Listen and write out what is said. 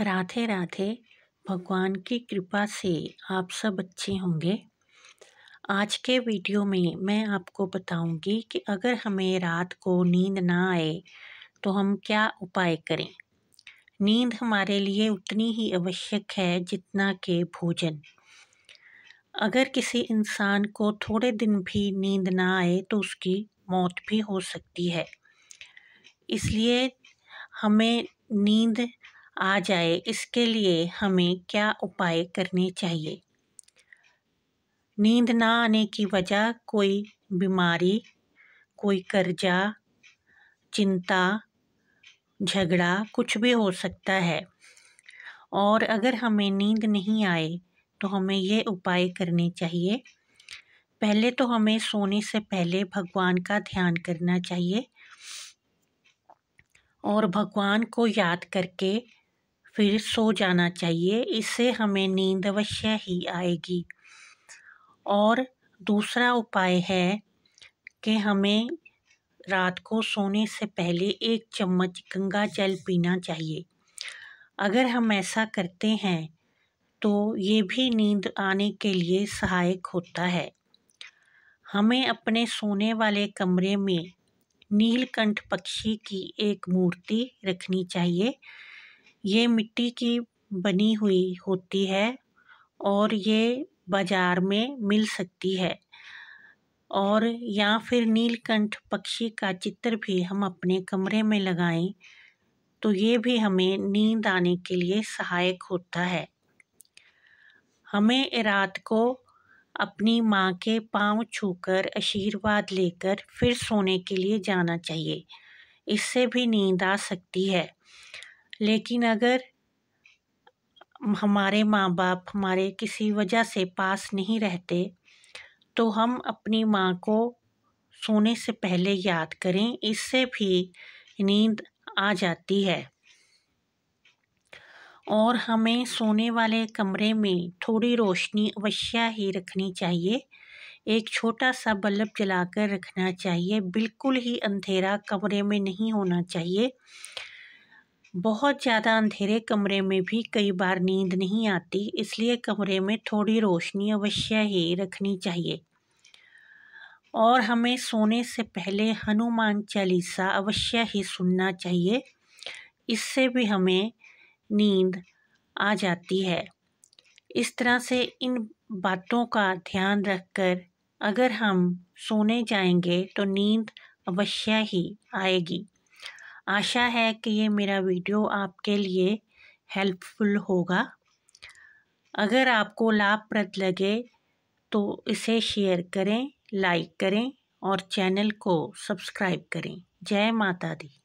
राधे राधे भगवान की कृपा से आप सब अच्छे होंगे आज के वीडियो में मैं आपको बताऊंगी कि अगर हमें रात को नींद ना आए तो हम क्या उपाय करें नींद हमारे लिए उतनी ही आवश्यक है जितना के भोजन अगर किसी इंसान को थोड़े दिन भी नींद ना आए तो उसकी मौत भी हो सकती है इसलिए हमें नींद आ जाए इसके लिए हमें क्या उपाय करने चाहिए नींद ना आने की वजह कोई बीमारी कोई कर्जा चिंता झगड़ा कुछ भी हो सकता है और अगर हमें नींद नहीं आए तो हमें ये उपाय करने चाहिए पहले तो हमें सोने से पहले भगवान का ध्यान करना चाहिए और भगवान को याद करके फिर सो जाना चाहिए इससे हमें नींद अवश्य ही आएगी और दूसरा उपाय है कि हमें रात को सोने से पहले एक चम्मच गंगा जल पीना चाहिए अगर हम ऐसा करते हैं तो ये भी नींद आने के लिए सहायक होता है हमें अपने सोने वाले कमरे में नीलकंठ पक्षी की एक मूर्ति रखनी चाहिए ये मिट्टी की बनी हुई होती है और ये बाज़ार में मिल सकती है और या फिर नीलकंठ पक्षी का चित्र भी हम अपने कमरे में लगाएं तो ये भी हमें नींद आने के लिए सहायक होता है हमें रात को अपनी माँ के पांव छूकर आशीर्वाद लेकर फिर सोने के लिए जाना चाहिए इससे भी नींद आ सकती है लेकिन अगर हमारे माँ बाप हमारे किसी वजह से पास नहीं रहते तो हम अपनी माँ को सोने से पहले याद करें इससे भी नींद आ जाती है और हमें सोने वाले कमरे में थोड़ी रोशनी अवश्य ही रखनी चाहिए एक छोटा सा बल्ब जलाकर रखना चाहिए बिल्कुल ही अंधेरा कमरे में नहीं होना चाहिए बहुत ज़्यादा अंधेरे कमरे में भी कई बार नींद नहीं आती इसलिए कमरे में थोड़ी रोशनी अवश्य ही रखनी चाहिए और हमें सोने से पहले हनुमान चालीसा अवश्य ही सुनना चाहिए इससे भी हमें नींद आ जाती है इस तरह से इन बातों का ध्यान रखकर अगर हम सोने जाएंगे तो नींद अवश्य ही आएगी आशा है कि ये मेरा वीडियो आपके लिए हेल्पफुल होगा अगर आपको लाभप्रद लगे तो इसे शेयर करें लाइक करें और चैनल को सब्सक्राइब करें जय माता दी